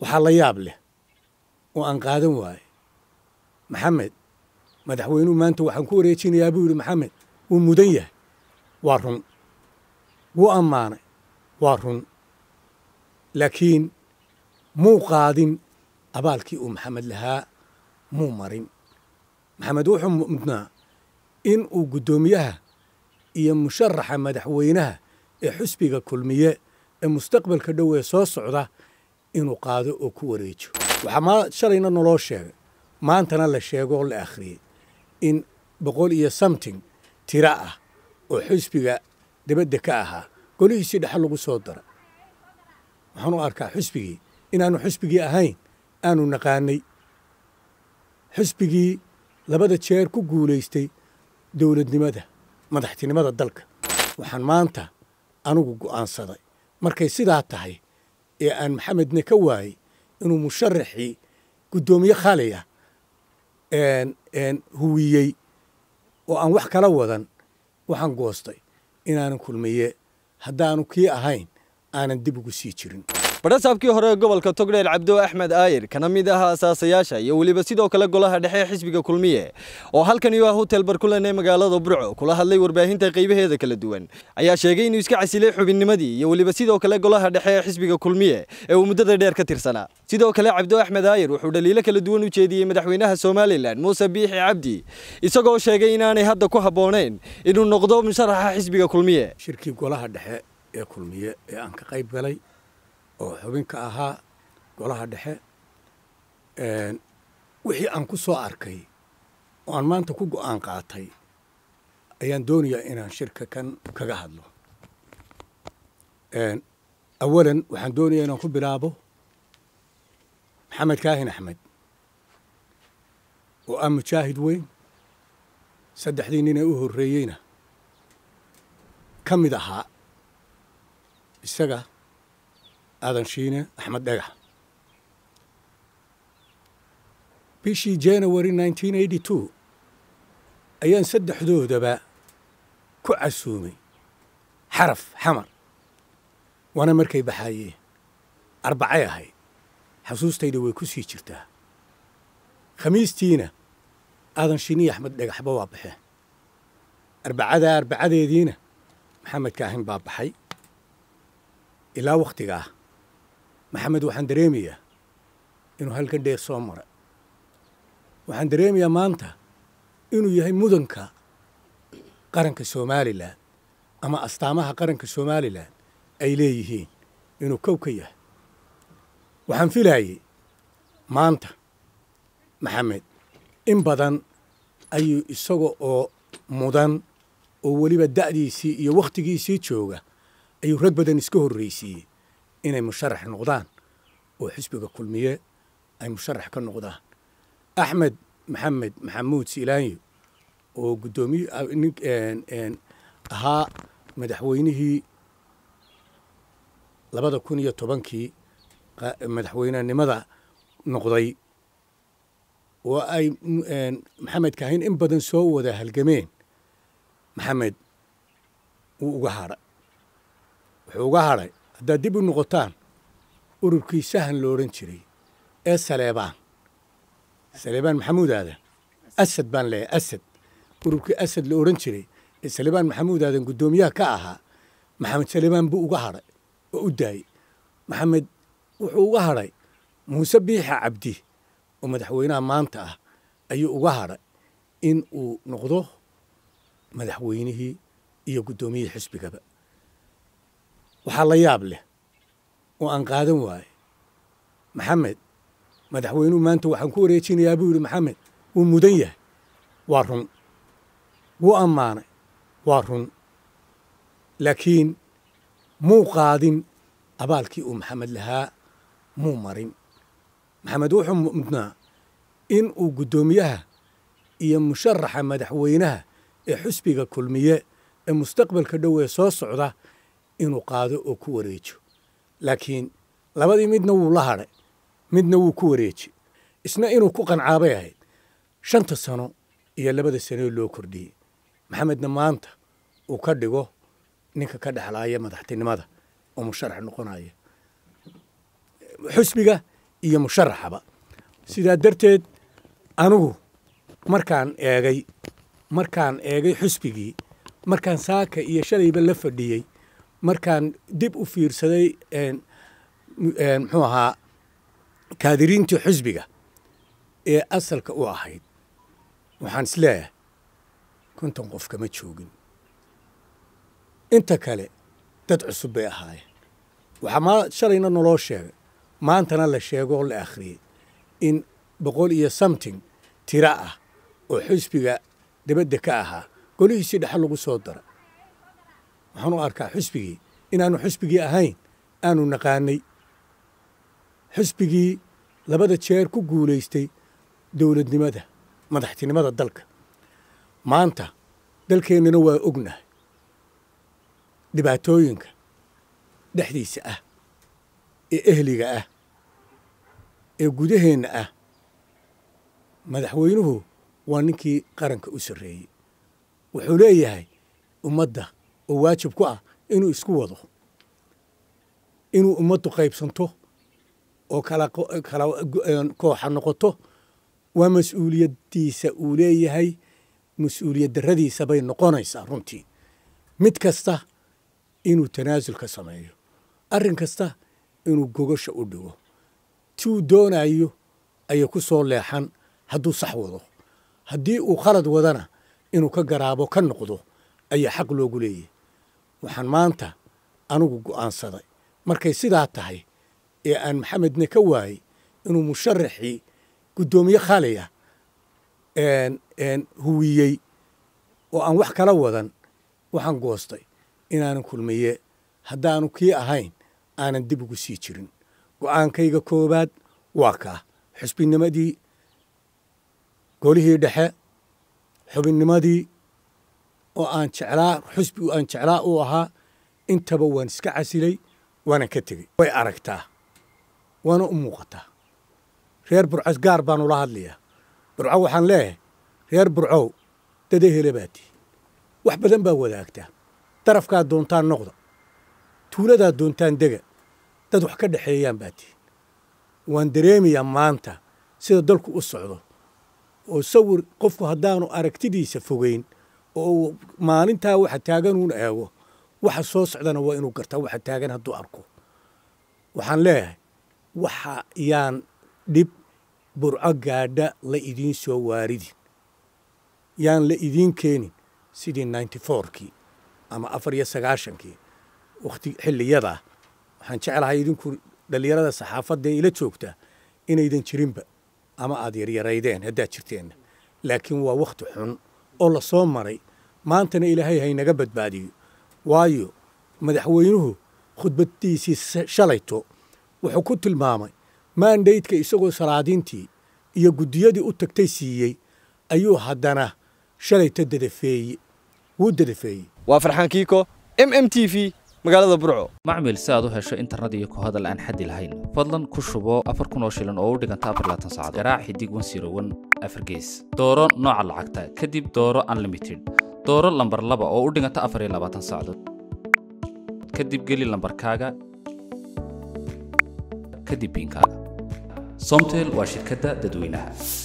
waxaa la yaab leh oo aan qaadan waaye maxamed madaxweynuhu maanta waxaan ku wareejinayaa buu yidhi maxamed wuu mudan yahay waa run wuu ammaanay waa run laakiin muu qaadin abaalkii uu maxamed lahaa muu marin maxamed wuxuu mudnaa in uu guddoomiyaha iyo musharaxa madaxweynaha ee xusbiga kulmiye ee mustaqbalka dhow ee soo socda inuu qaado oo ku wareejo waxaa shalayna naloo sheegay maantana la sheego oo la akhriyey in boqol iyo something tiro ah oo xusbiga dabadda ka ahaa golihiisii dhexal lagu soo dara waxaan u arkaa xusbigii inaanu xusbigii ahayn aanu naqaanay xusbigii labada jeer ku guulaystay dowladnimada madaxtinimada dalka waxaan maanta anugu go'aansaday markay sidaa tahay ee aan maxamedna ka waayey inuu musharaxii guddoomiye khali ah huwiyey oo aan wax kala wadan waxaan goostay inaanan kulmaye haddaanu kii ahayn aanan dib ugu sii jirin wadasaabkii hore ee gobolka togdheel cabdo axmed aayir kana mid ah asaasayaasha iyo weliba sidoo kale golaha dhexe xisbiga kulmiye oo halkan iyo ah hotel barkulan ee magaalada burco kula hadlay warbaahinta qeybaheeda kala duwan ayaa sheegay inuu iska casilay xubinnimadii iyo weliba sidoo kale golaha dhexe ee xisbiga kulmiye ee uu muddada dheer ka tirsanaa sidoo kale cabdo axmed aayir wuxuu dhaliilo kala duwan u jeediyey madaxweynaha somalilan muuse biixi cabdi isagoo sheegay inaanay hadda ku habboonayn inuu noqdo musharaxa xisbiga kulmiye shirkii golaha dhexe ee kulmiye ee aan ka qayb galay oo haweenka ahaa golaha dhexe wixii aan ku soo arkay oo aan maanta ku go-aan qaatay ayaan doonayaa inaan shirka kan kaga hadlo awalan waxaan doonayaa inaan ku bilaabo maxamed kaahin axmed oo ah mujaahid weyn saddexdii nin ee u horreeyeyna ka mid ahaa isaga aadan shiine axmed dhagax bishii january ayaan saddexdoodaba ku casuumay xaraf xamar waana markay baxaayeen arbacay ahayd xasuustayda way ku sii jirtaa khamiistiina aadan shiniya axmed dhagaxba waa baxeen arbacadaa arbacadeediina maxamed kaahin baa baxay ilaa wakhtigaah maxamed waxaan dareemayaa inuu halkan dheer soo mara waxaan dareemayaa maanta inuu yahay mudanka qaranka somalilan ama astaamaha qaranka somalilan ay leeyihiin inuu kow ka yahay waxaan filaayey maanta maxamed in badan ayuu isaga oo mudan oo weliba da'diisii iyo wakhtigiisii jooga ayuu rag badan iska horreysiiyey inay musharax noqdaan oo xisbiga kulmiye ay musharax ka noqdaan axmed maxamed maxamuud siilaanyo oo guddoomiye ahaa madaxweynihii labada kun iyo tobankii madaxweynenimada noqday oo ay maxamed kahin in badan soo wada halgameen maxamed wuu uga hadhay wuxuu uga hadhay haddaad dib u noqotaan ururkii sahan lo odhan jiray ee saleebaan saleebaan maxamuud aadan asad baan leeyahay asad ururkii asad la odhan jiray ee saleebaan maxamuud aadan guddoomiyaha ka ahaa maxamed saleebaan buu uga hadhay oo u daayay maxamed wuxuu uga hadhay muuse biixa cabdi oo madaxweynaha maanta ah ayuu uga hadhay in uu noqdo madaxweynihii iyo guddoomiyihii xisbigaba waxaa la yaab leh oo aan qaadan waaye maxamed madaxweynuhu maanta waxaan ku wareejinayaa buu yidhi maxamed wuu mudan yahay waa run wuu ammaanay waa run laakiin muu qaadin abaalkii uu maxamed lahaa muu marin maxamed wuxuu mudnaa in uu guddoomiyaha iyo musharaxa madaxweynaha ee xusbiga kulmiye ee mustaqbalka dhow ee soo socda inuu qaado oo ku wareejo laakiin labadii midna wuu la hadhay midna wuu ku wareeji isna inuu ku qancaabay ahayd shanta sano iyo labada sanoe loo kordhiyey maxamedna maanta uu ka dhigo ninka ka dhexlaaya madaxtinimada oo musharax noqonaya xusbiga iyo musharaxaba sidaa darteed anigu markaan eegay markaan eegay xusbigii markaan saaka iyo shalayba la fadhiyey markaan dib u fiirsaday muxuu ahaa kaadiriintii xusbiga ee asalka u ahayd waxaan isleeyahay konton qof kama joogin inta kale dad cusub bay ahaayeen waxaa shalayna naloo sheegay maantana la sheego oo la akhriyey in boqol iyo something tiro ah oo xusbiga dabadda ka ahaa golihiisii dhexe lagu soo dara waxaan u arkaa xusbigii inaanu xusbigii ahayn aanu naqaanay xusbigii labada jeer ku guulaystay dowladnimada madaxtinimada dalka maanta dalkeennana waa ognahay dhibaatooyinka dhexdiisa ah ee ehliga ah ee gudaheenna ah madaxweynuhu waa ninkii qaranka u sarreeyey wuxuu leeyahay ummadda oo waajib ku ah inuu isku wado inuu ummaddu qaybsanto oo kala kala kooxa noqoto waa mas-uuliyaddiisa uu leeyahay mas-uuliyad darradiisa bay noqonaysaa runtii mid kasta inuu tanaasul ka sameeyo arrin kasta inuu gogosha u dhigo tuu doonayo ayay ku soo leexan hadduu sax wado haddii uu khalad wadana inuu ka garaabo ka noqdo ayaa xaq loogu leeyahay waxaan maanta anigu go'aansaday markay sidaa tahay ee aan maxamedna ka waayey inuu musharaxii guddoomiye khali ah huwiyey oo aan wax kala wadan waxaan goostay inaanan kulmiye haddaanu kii ahayn aanan dib ugu sii jirin go'aankayga koowaad waa kaa xusbinimadii golihii dhexe xubinnimadii oo aan jeclaa xusbi aan jeclaa uu ahaa intaba waan iska casilay waana ka tegey way aragtaa waana u muuqataa reer burco gaar baan ula hadlayaa burco waxaan leeyahay reer burcow dada hele baati wax badan baa wadaagtaa darafkaa doontaan noqda tuuladaa doontaan dega dad wax ka dhexeeyaan baati waan dareemayaa maanta sida dalku u socdo oo sawir qofku haddaanu aragtidiisa fogeyn oo maalintaa waxa taaganun eego waxa soo socdana waa inuu gartaa waxa taagan hadduu arko waxaan leeyahay waxa yaan dhib burco gaadha la idiin soo waaridin yaan la idiin keenin sidii ninty fourkii ama afar iyo sagaashankii wakhti xilliyadaa waxaan jeclahay idinku dhallinyarada saxaafaddaee ila joogtaa inaydan jirinba ama aada yaryaraydeen haddaad jirteenna laakiin waa wakhti xun oo la soo maray maantana ilaahay haynaga badbaadiyo waayo madaxweynuhu khudbadiisii shalayto wuxuu ku tilmaamay maandaydka isagoo salaadiintii iyo guddiyadii u tagtay siiyey ayuu haddana shalayto dadafeeye wuu dadafeeyey waa farxaan kiiko m m t v magaalada burco macmil si aad u hesho internet iyo ku hadal aan xaddi lahayn fadlan ku shubo afar kun oo shilin oo u dhiganta afar laatan saacadood garaac xidig wan sirowan afar gees dooro nooca lacagta kadib dooro unlimited dooro lambar laba oo u dhiganta afar iyo labaatan saacadood kadib geli lambarkaaga kadib biinkaaga somtel waa shirkadda dadweynaha